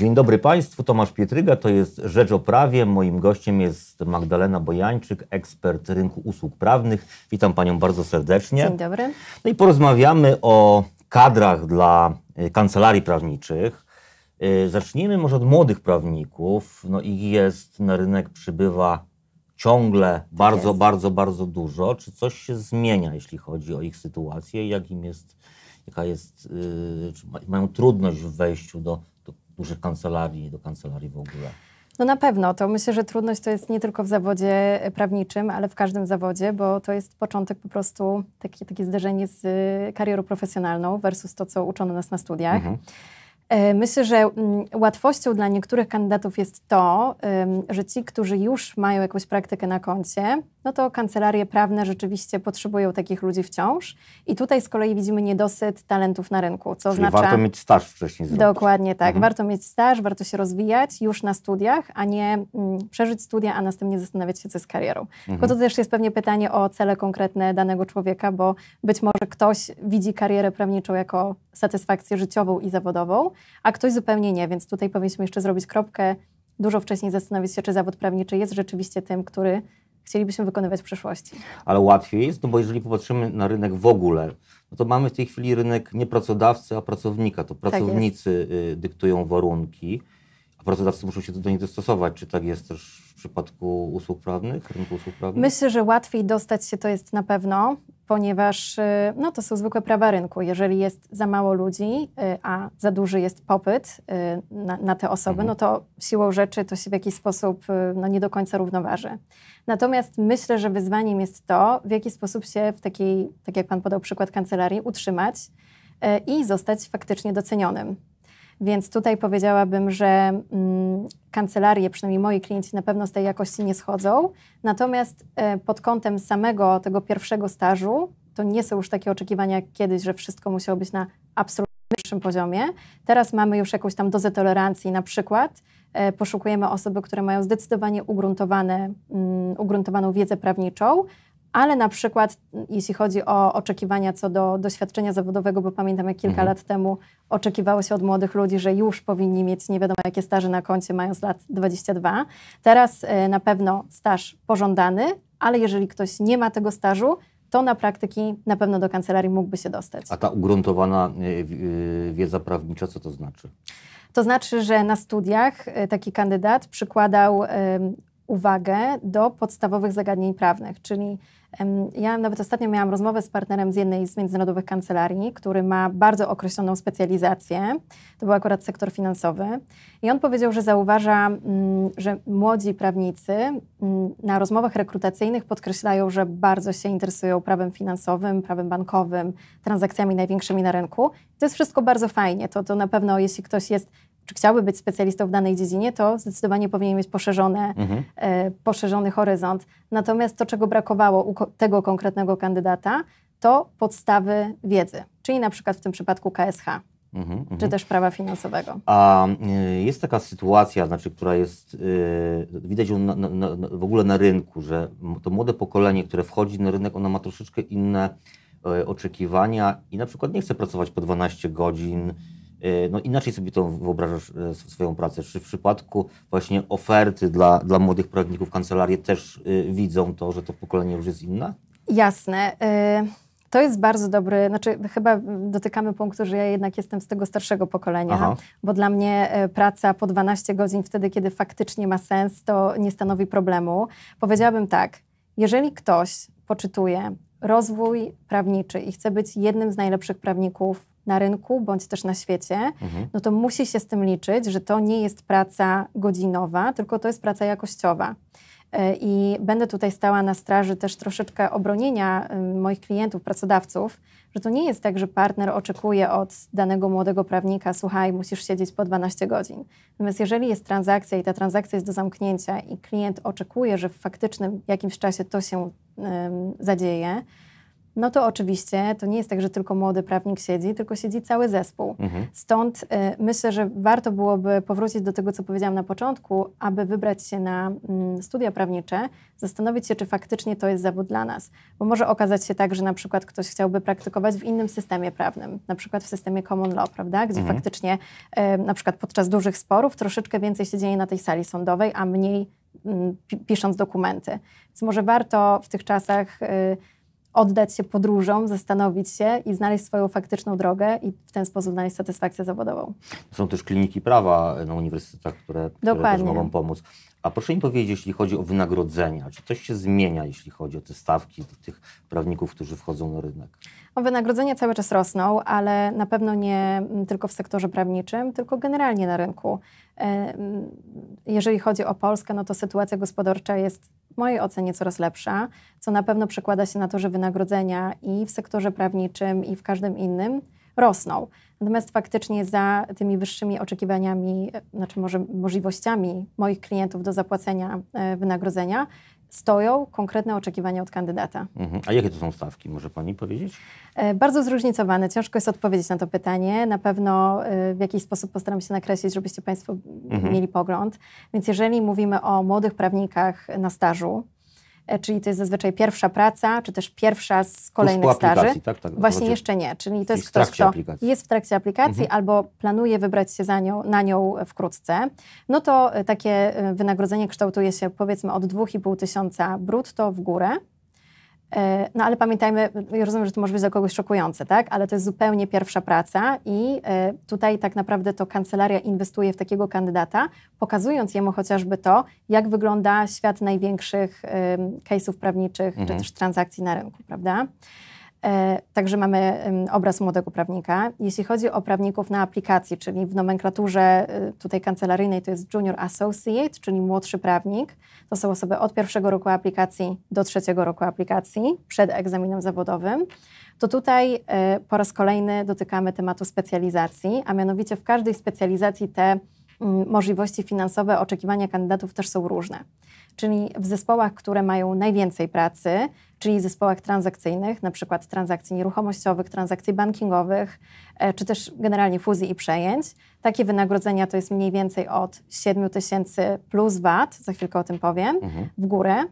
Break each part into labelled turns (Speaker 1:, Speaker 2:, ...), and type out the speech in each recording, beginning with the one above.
Speaker 1: Dzień dobry Państwu, Tomasz Pietryga, to jest Rzecz o Prawie. Moim gościem jest Magdalena Bojańczyk, ekspert rynku usług prawnych. Witam Panią bardzo serdecznie. Dzień dobry. No i porozmawiamy o kadrach dla y, kancelarii prawniczych. Y, zacznijmy może od młodych prawników. No ich jest, na rynek przybywa ciągle bardzo, bardzo, bardzo dużo. Czy coś się zmienia, jeśli chodzi o ich sytuację? Jak im jest, jaka jest, y, czy mają trudność w wejściu do dużych kancelarii do kancelarii w ogóle.
Speaker 2: No na pewno, to myślę, że trudność to jest nie tylko w zawodzie e, prawniczym, ale w każdym zawodzie, bo to jest początek po prostu, takie zderzenie z e, karierą profesjonalną versus to, co uczono nas na studiach. Mhm. E, myślę, że mm, łatwością dla niektórych kandydatów jest to, że ci, którzy już mają jakąś praktykę na koncie, no to kancelarie prawne rzeczywiście potrzebują takich ludzi wciąż. I tutaj z kolei widzimy niedosyt talentów na rynku, co Czyli oznacza... warto mieć
Speaker 1: staż wcześniej zrobić.
Speaker 2: Dokładnie tak. Mhm. Warto mieć staż, warto się rozwijać już na studiach, a nie mm, przeżyć studia, a następnie zastanawiać się, co z karierą. Mhm. Tylko to też jest pewnie pytanie o cele konkretne danego człowieka, bo być może ktoś widzi karierę prawniczą jako satysfakcję życiową i zawodową, a ktoś zupełnie nie, więc tutaj powinniśmy jeszcze zrobić kropkę, dużo wcześniej zastanowić się, czy zawód prawniczy jest rzeczywiście tym, który chcielibyśmy wykonywać w przyszłości.
Speaker 1: Ale łatwiej jest, no bo jeżeli popatrzymy na rynek w ogóle, no to mamy w tej chwili rynek nie pracodawcy, a pracownika. To tak pracownicy tak dyktują warunki, a pracodawcy muszą się do nich dostosować. Czy tak jest też w przypadku usług prawnych, rynku usług prawnych? Myślę,
Speaker 2: że łatwiej dostać się to jest na pewno ponieważ y, no, to są zwykłe prawa rynku. Jeżeli jest za mało ludzi, y, a za duży jest popyt y, na, na te osoby, mhm. no to siłą rzeczy to się w jakiś sposób no, nie do końca równoważy. Natomiast myślę, że wyzwaniem jest to, w jaki sposób się w takiej, tak jak Pan podał przykład kancelarii, utrzymać i zostać faktycznie docenionym. Więc tutaj powiedziałabym, że mm, kancelarie, przynajmniej moi klienci, na pewno z tej jakości nie schodzą. Natomiast e, pod kątem samego tego pierwszego stażu, to nie są już takie oczekiwania jak kiedyś, że wszystko musiało być na absolutnie wyższym poziomie. Teraz mamy już jakąś tam dozę tolerancji, na przykład e, poszukujemy osoby, które mają zdecydowanie ugruntowane, mm, ugruntowaną wiedzę prawniczą, ale na przykład mm, jeśli chodzi o oczekiwania co do doświadczenia zawodowego, bo pamiętam jak kilka mhm. lat temu oczekiwało się od młodych ludzi, że już powinni mieć nie wiadomo jakie staże na koncie, mając lat 22. Teraz e, na pewno staż pożądany, ale jeżeli ktoś nie ma tego stażu, to na praktyki na pewno do kancelarii mógłby się dostać. A
Speaker 1: ta ugruntowana e, e, wiedza prawnicza, co to znaczy?
Speaker 2: To znaczy, że na studiach taki kandydat przykładał uwagę do podstawowych zagadnień prawnych, czyli ja nawet ostatnio miałam rozmowę z partnerem z jednej z międzynarodowych kancelarii, który ma bardzo określoną specjalizację. To był akurat sektor finansowy. I on powiedział, że zauważa, mm, że młodzi prawnicy mm, na rozmowach rekrutacyjnych podkreślają, że bardzo się interesują prawem finansowym, prawem bankowym, transakcjami największymi na rynku. I to jest wszystko bardzo fajnie. To, to na pewno, jeśli ktoś jest czy chciałby być specjalistą w danej dziedzinie, to zdecydowanie powinien mieć poszerzone, mhm. e, poszerzony horyzont. Natomiast to, czego brakowało u tego konkretnego kandydata, to podstawy wiedzy, czyli na przykład w tym przypadku KSH.
Speaker 1: Mhm, mhm. czy też
Speaker 2: prawa finansowego.
Speaker 1: A e, jest taka sytuacja, znaczy, która jest, e, widać ją na, na, na, w ogóle na rynku, że to młode pokolenie, które wchodzi na rynek, ono ma troszeczkę inne e, oczekiwania i na przykład nie chce pracować po 12 godzin, Y, no inaczej sobie to wyobrażasz e, swoją pracę. Czy w przypadku właśnie oferty dla, dla młodych prawników kancelarii też y, widzą to, że to pokolenie już jest inne?
Speaker 2: Jasne. Y, to jest bardzo dobry, znaczy chyba dotykamy punktu, że ja jednak jestem z tego starszego pokolenia, Aha. bo dla mnie e, praca po 12 godzin wtedy, kiedy faktycznie ma sens, to nie stanowi problemu. Powiedziałabym tak, jeżeli ktoś poczytuje rozwój prawniczy i chce być jednym z najlepszych prawników na rynku bądź też na świecie, mhm. no to musi się z tym liczyć, że to nie jest praca godzinowa, tylko to jest praca jakościowa. E, I będę tutaj stała na straży też troszeczkę obronienia y, moich klientów, pracodawców, że to nie jest tak, że partner oczekuje od danego młodego prawnika, słuchaj, musisz siedzieć po 12 godzin. Natomiast jeżeli jest transakcja i ta transakcja jest do zamknięcia i klient oczekuje, że w faktycznym jakimś czasie to się um, zadzieje, no to oczywiście to nie jest tak, że tylko młody prawnik siedzi, tylko siedzi cały zespół. Mhm. Stąd y, myślę, że warto byłoby powrócić do tego, co powiedziałam na początku, aby wybrać się na mm, studia prawnicze, zastanowić się, czy faktycznie to jest zawód dla nas. Bo może okazać się tak, że na przykład ktoś chciałby praktykować w innym systemie prawnym, na przykład w systemie common law, prawda, gdzie mhm. faktycznie y, na przykład podczas dużych sporów troszeczkę więcej się dzieje na tej sali sądowej, a mniej y, pisząc dokumenty. Więc może warto w tych czasach... Y, oddać się podróżom, zastanowić się i znaleźć swoją faktyczną drogę i w ten sposób znaleźć satysfakcję zawodową.
Speaker 1: Są też kliniki prawa na uniwersytetach, które, które też mogą pomóc. A proszę mi powiedzieć, jeśli chodzi o wynagrodzenia, czy coś się zmienia, jeśli chodzi o te stawki tych prawników, którzy wchodzą na rynek?
Speaker 2: wynagrodzenia cały czas rosną, ale na pewno nie mm, tylko w sektorze prawniczym, tylko generalnie na rynku. E, mm, jeżeli chodzi o Polskę, no to sytuacja gospodarcza jest w mojej ocenie coraz lepsza, co na pewno przekłada się na to, że wynagrodzenia i w sektorze prawniczym, i w każdym innym rosną. Natomiast faktycznie za tymi wyższymi oczekiwaniami, e, znaczy może możliwościami moich klientów do zapłacenia e, wynagrodzenia stoją konkretne oczekiwania od kandydata.
Speaker 1: Mhm. A jakie to są stawki, może Pani powiedzieć?
Speaker 2: E, bardzo zróżnicowane. Ciężko jest odpowiedzieć na to pytanie. Na pewno e, w jakiś sposób postaram się nakreślić, żebyście Państwo mhm. mieli pogląd. Więc jeżeli mówimy o młodych prawnikach na stażu, E, czyli to jest zazwyczaj pierwsza praca, czy też pierwsza z kolejnych staży. Tak, tak, Właśnie jeszcze nie, czyli to jest, jest ktoś, kto aplikacji. jest w trakcie aplikacji mhm. albo planuje wybrać się nią, na nią wkrótce, no to e, takie e, wynagrodzenie kształtuje się powiedzmy od 2,5 tysiąca brutto w górę. E, no ale pamiętajmy, ja rozumiem, że to może być dla kogoś szokujące, tak? Ale to jest zupełnie pierwsza praca i e, tutaj tak naprawdę to kancelaria inwestuje w takiego kandydata, pokazując jemu chociażby to, jak wygląda świat największych case'ów prawniczych mhm. czy też transakcji na rynku, prawda? E, także mamy obraz młodego prawnika. Jeśli chodzi o prawników na aplikacji, czyli w nomenklaturze y, tutaj kancelaryjnej to jest junior associate, czyli młodszy prawnik. To są osoby od pierwszego roku aplikacji do trzeciego roku aplikacji, przed egzaminem zawodowym. To tutaj e, po raz kolejny dotykamy tematu specjalizacji, a mianowicie w każdej specjalizacji te mm, możliwości finansowe, oczekiwania kandydatów też są różne. Czyli w zespołach, które mają najwięcej pracy, czyli zespołach transakcyjnych, na przykład transakcji nieruchomościowych, transakcji bankingowych, e, czy też generalnie fuzji i przejęć. Takie wynagrodzenia to jest mniej więcej od 7 tysięcy plus VAT, za chwilkę o tym powiem, mhm. w górę.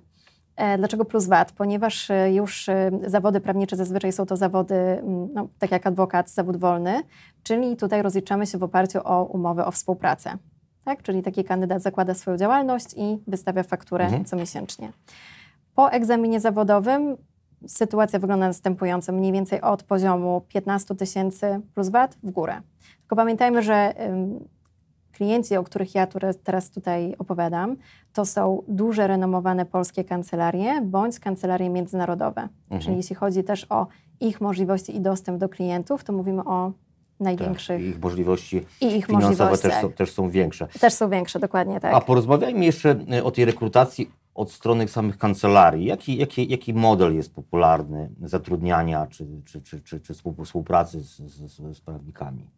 Speaker 2: E, dlaczego plus VAT? Ponieważ e, już zawody prawnicze zazwyczaj są to zawody, no, tak jak adwokat, zawód wolny, czyli tutaj rozliczamy się w oparciu o umowę o współpracę. Tak? Czyli taki kandydat zakłada swoją działalność i wystawia fakturę mhm. co miesięcznie. Po egzaminie zawodowym sytuacja wygląda następująco, mniej więcej od poziomu 15 tysięcy plus VAT w górę. Tylko pamiętajmy, że klienci, o których ja tu, teraz tutaj opowiadam, to są duże, renomowane polskie kancelarie bądź kancelarie międzynarodowe. Mhm. Czyli jeśli chodzi też o ich możliwości i dostęp do klientów, to mówimy o największych. Tak,
Speaker 1: ich możliwości
Speaker 2: I ich finansowe możliwości, też, są, tak.
Speaker 1: też są większe.
Speaker 2: Też są większe, dokładnie tak. A porozmawiajmy
Speaker 1: jeszcze e, o tej rekrutacji od strony samych kancelarii. Jaki, jaki, jaki model jest popularny zatrudniania czy, czy, czy, czy, czy współpracy z, z, z prawnikami?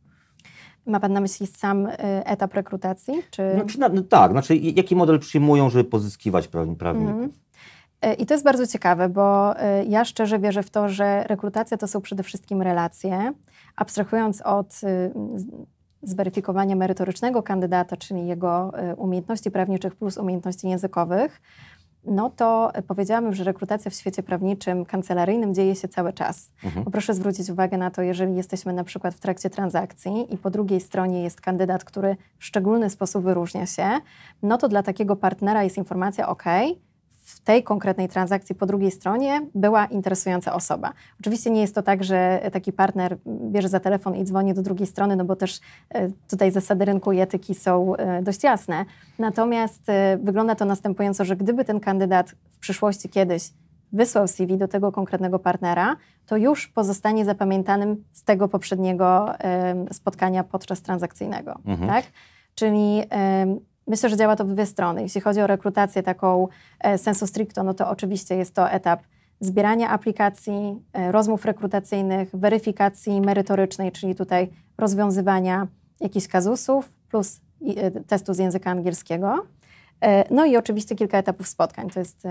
Speaker 2: Ma Pan na myśli sam y, etap rekrutacji? Czy... no, no
Speaker 1: tak, znaczy jaki model przyjmują, żeby pozyskiwać prawników? Mm.
Speaker 2: I to jest bardzo ciekawe, bo y, ja szczerze wierzę w to, że rekrutacja to są przede wszystkim relacje. Abstrahując od zweryfikowania merytorycznego kandydata, czyli jego umiejętności prawniczych plus umiejętności językowych, no to powiedziałabym, że rekrutacja w świecie prawniczym, kancelaryjnym dzieje się cały czas. Mhm. Proszę zwrócić uwagę na to, jeżeli jesteśmy na przykład w trakcie transakcji i po drugiej stronie jest kandydat, który w szczególny sposób wyróżnia się, no to dla takiego partnera jest informacja okej w tej konkretnej transakcji po drugiej stronie była interesująca osoba. Oczywiście nie jest to tak, że taki partner bierze za telefon i dzwoni do drugiej strony, no bo też e, tutaj zasady rynku i etyki są e, dość jasne. Natomiast e, wygląda to następująco, że gdyby ten kandydat w przyszłości kiedyś wysłał CV do tego konkretnego partnera, to już pozostanie zapamiętanym z tego poprzedniego spotkania podczas transakcyjnego. Mhm. Tak? Czyli Myślę, że działa to w dwie strony. Jeśli chodzi o rekrutację taką e, sensu stricto, no to oczywiście jest to etap zbierania aplikacji, e, rozmów rekrutacyjnych, weryfikacji merytorycznej, czyli tutaj rozwiązywania jakichś kazusów plus e, testu z języka angielskiego. No i oczywiście kilka etapów spotkań. To jest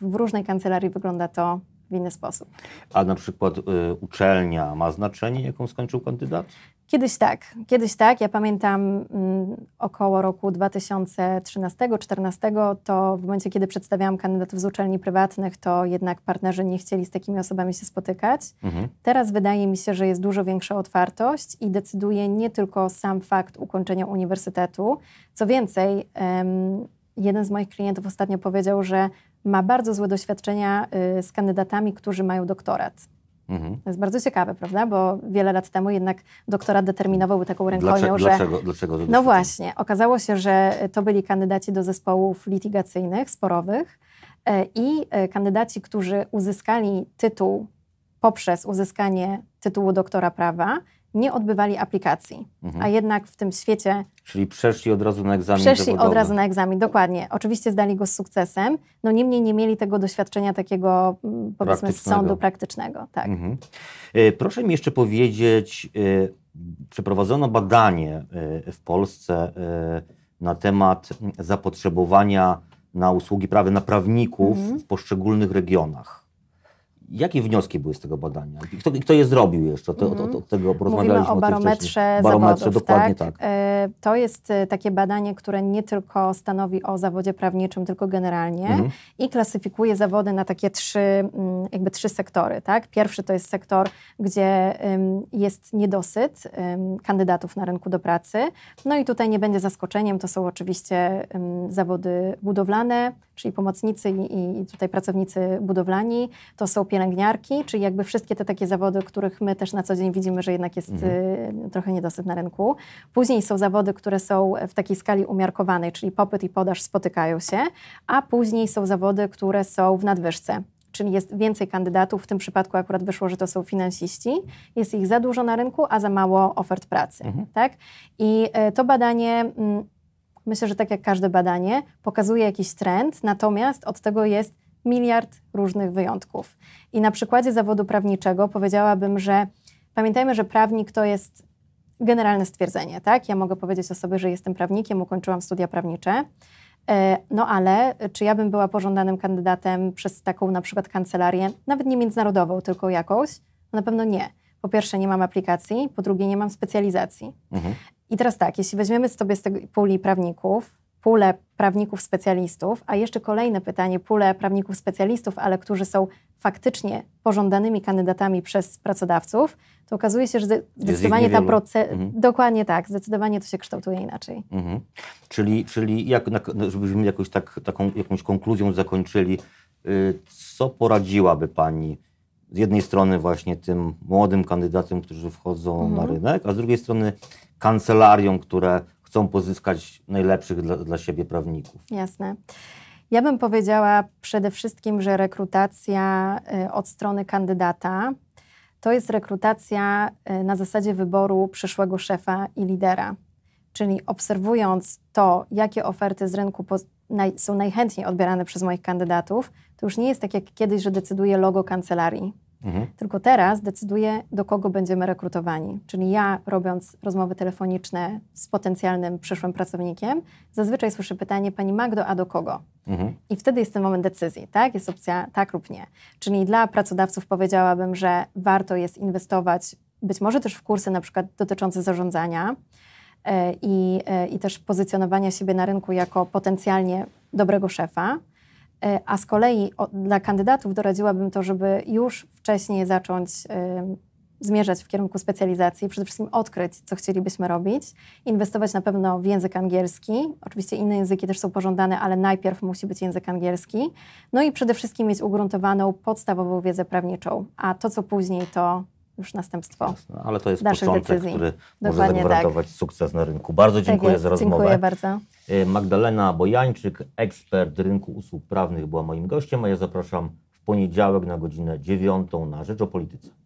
Speaker 2: w różnej kancelarii wygląda to w inny sposób.
Speaker 1: A na przykład y, uczelnia ma znaczenie, jaką skończył kandydat?
Speaker 2: Kiedyś tak, kiedyś tak. Ja pamiętam mm, około roku 2013-2014, to w momencie, kiedy przedstawiałam kandydatów z uczelni prywatnych, to jednak partnerzy nie chcieli z takimi osobami się spotykać. Mhm. Teraz wydaje mi się, że jest dużo większa otwartość i decyduje nie tylko sam fakt ukończenia uniwersytetu. Co więcej, jeden z moich klientów ostatnio powiedział, że ma bardzo złe doświadczenia y, z kandydatami, którzy mają doktorat. Mhm. To jest bardzo ciekawe, prawda? Bo wiele lat temu jednak doktorat determinował taką rękojmią, że... Dlaczego, dlaczego no właśnie, okazało się, że to byli kandydaci do zespołów litigacyjnych, sporowych e, i e, kandydaci, którzy uzyskali tytuł poprzez uzyskanie tytułu doktora prawa, nie odbywali aplikacji, mhm. a jednak w tym świecie.
Speaker 1: Czyli przeszli od razu na egzamin. Przeszli od razu na
Speaker 2: egzamin, dokładnie. Oczywiście zdali go z sukcesem, no niemniej nie mieli tego doświadczenia takiego, powiedzmy, praktycznego. sądu praktycznego. Tak. Mhm.
Speaker 1: E, proszę mi jeszcze powiedzieć, e, przeprowadzono badanie e, w Polsce na temat zapotrzebowania na usługi prawa, na prawników mhm. w poszczególnych regionach. Jakie wnioski były z tego badania? Kto, kto je zrobił jeszcze? Te, mm. od, tego mhm. porozmawialiśmy. Mówimy o barometrze, o barometrze dokładnie tak? tak.
Speaker 2: Y, to jest y, takie badanie, które nie tylko stanowi o zawodzie prawniczym, tylko generalnie mm. i klasyfikuje zawody na takie trzy, mm, jakby trzy sektory. Tak? Pierwszy to jest sektor, gdzie jest niedosyt kandydatów na rynku do pracy. No i tutaj nie będzie zaskoczeniem, to są oczywiście zawody budowlane, czyli pomocnicy i, i tutaj pracownicy budowlani, to są pielęgniarki, czyli jakby wszystkie te takie zawody, których my też na co dzień widzimy, że jednak jest mhm. Y, trochę niedosyt na rynku. Później są zawody, które są w takiej skali umiarkowanej, czyli popyt i podaż spotykają się, a później są zawody, które są w nadwyżce, czyli jest więcej kandydatów. W tym przypadku akurat wyszło, że to są finansiści. Jest ich za dużo na rynku, a za mało ofert pracy. Mhm. Tak? I y, to badanie mm, Myślę, że tak jak każde badanie, pokazuje jakiś trend, natomiast od tego jest miliard różnych wyjątków. I na przykładzie zawodu prawniczego powiedziałabym, że pamiętajmy, że prawnik to jest generalne stwierdzenie, tak? Ja mogę powiedzieć o sobie, że jestem prawnikiem, ukończyłam studia prawnicze. E, no ale czy ja bym była pożądanym kandydatem przez taką na przykład kancelarię, nawet nie międzynarodową, tylko jakąś? No na pewno nie. Po pierwsze, nie mam aplikacji, po drugie, nie mam specjalizacji. Mhm. I teraz tak, jeśli weźmiemy sobie z tej puli prawników, pulę prawników specjalistów, a jeszcze kolejne pytanie, pulę prawników specjalistów, ale którzy są faktycznie pożądanymi kandydatami przez pracodawców, to okazuje się, że zdecydowanie ta proces... Mhm. Dokładnie tak, zdecydowanie to się kształtuje inaczej.
Speaker 1: Mhm. Czyli, czyli jak, no, żebyśmy jakoś tak, taką jakąś konkluzją zakończyli, y, co poradziłaby Pani z jednej strony właśnie tym młodym kandydatom, którzy wchodzą mhm. na rynek, a z drugiej strony kancelariom, które chcą pozyskać najlepszych dla, dla siebie prawników.
Speaker 2: Jasne. Ja bym powiedziała przede wszystkim, że rekrutacja y, od strony kandydata to jest rekrutacja y, na zasadzie wyboru przyszłego szefa i lidera. Czyli obserwując to, jakie oferty z rynku są najchętniej odbierane przez moich kandydatów, to już nie jest tak jak kiedyś, że decyduje logo kancelarii Mhm. Tylko teraz decyduje, do kogo będziemy rekrutowani. Czyli ja, robiąc rozmowy telefoniczne z potencjalnym przyszłym pracownikiem, zazwyczaj słyszę pytanie, pani Magdo, a do kogo? Mhm. I wtedy jest ten moment decyzji, tak? Jest opcja tak lub nie. Czyli dla pracodawców powiedziałabym, że warto jest inwestować być może też w kursy na przykład dotyczące zarządzania, e, i, e, i, też pozycjonowania siebie na rynku jako potencjalnie dobrego szefa, E, a z kolei dla kandydatów doradziłabym to, żeby już wcześniej zacząć e, zmierzać w kierunku specjalizacji, przede wszystkim odkryć, co chcielibyśmy robić, inwestować na pewno w język angielski. Oczywiście inne języki też są pożądane, ale najpierw musi być język angielski. No i przede wszystkim mieć ugruntowaną podstawową wiedzę prawniczą, a to, co później, to już następstwo Jasne, Ale to jest początek, decyzji. który Dokładnie może tak. zagwarantować
Speaker 1: tak. sukces na rynku. Bardzo tak dziękuję tak za rozmowę. Dziękuję bardzo. Y, Magdalena Bojańczyk, ekspert rynku usług prawnych była moim gościem, a ja zapraszam w poniedziałek na godzinę dziewiątą na Rzecz o Polityce.